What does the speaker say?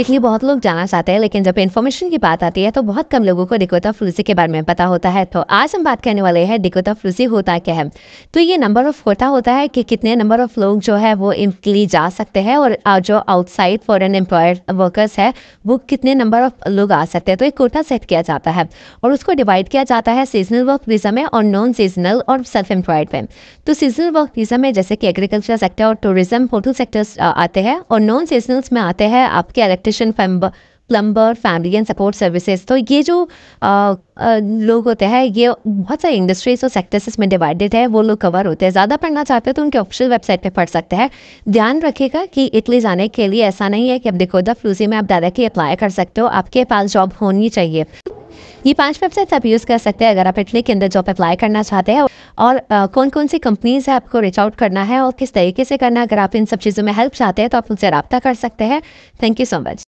इसलिए बहुत लोग जाना चाहते हैं लेकिन जब इन्फॉर्मेशन की बात आती है तो बहुत कम लोगों को डिकोटा फ्लूसी के बारे में पता होता है तो आज हम बात करने वाले हैं डिकोटा फ्लूसी होता क्या है तो ये नंबर ऑफ कोटा होता है कि कितने नंबर ऑफ लोग जो है वो इनके जा सकते हैं और जो आउटसाइड फॉरन एम्प्लॉयर वर्कर्स है वो कितने नंबर ऑफ लोग आ सकते हैं तो एक कोटा सेट किया जाता है और उसको डिवाइड किया जाता है सीजनल वर्क वीज़ा में और नॉन सीजनल और सेल्फ एम्प्लॉयड में तो सीजनल वर्क वीज़ा में जैसे कि एग्रीकल्चर सेक्टर और टूरिज्म होटल सेक्टर्स आते हैं और नॉन सीजनल्स में आते हैं आपके electrician plumber family and support services तो ये जो आ, आ, लोग होते हैं ये बहुत सारी इंडस्ट्रीज और सेक्टर्स में डिवाइडेड है वो लोग कवर होते हैं ज़्यादा पढ़ना चाहते हो तो उनके ऑफिशियल वेबसाइट पे पढ़ सकते हैं ध्यान रखिएगा कि इटली जाने के लिए ऐसा नहीं है कि अब देखो द में आप डायरेक्टली अप्लाई कर सकते हो आपके पास जॉब होनी चाहिए ये पांच वेबसाइट्स आप यूज़ कर सकते हैं अगर आप इटली के अंदर जॉब अप्लाई करना चाहते हैं और कौन कौन सी कंपनीज़ है आपको रीच आउट करना है और किस तरीके से करना है अगर आप इन सब चीज़ों में हेल्प चाहते हैं तो आप उनसे रबता कर सकते हैं थैंक यू सो मच